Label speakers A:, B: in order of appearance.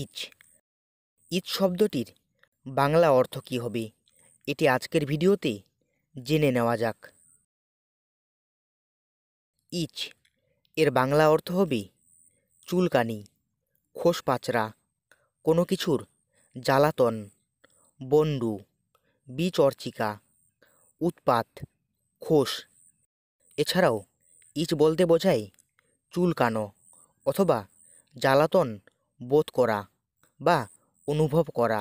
A: each each শব্দটির বাংলা অর্থ কী হবে এটি আজকের ভিডিওতে জেনে নেওয়া যাক ইচ এর বাংলা অর্থ হবে চুলকানি খোস পাচরা কোনো কিছুর জ্বালাতন বন্ডু বিচর্চিকা উৎপাত খোস এছাড়াও ইচ বলতে বোঝায় চুলকানো অথবা জ্বালাতন বোধ করা বা অনুভব করা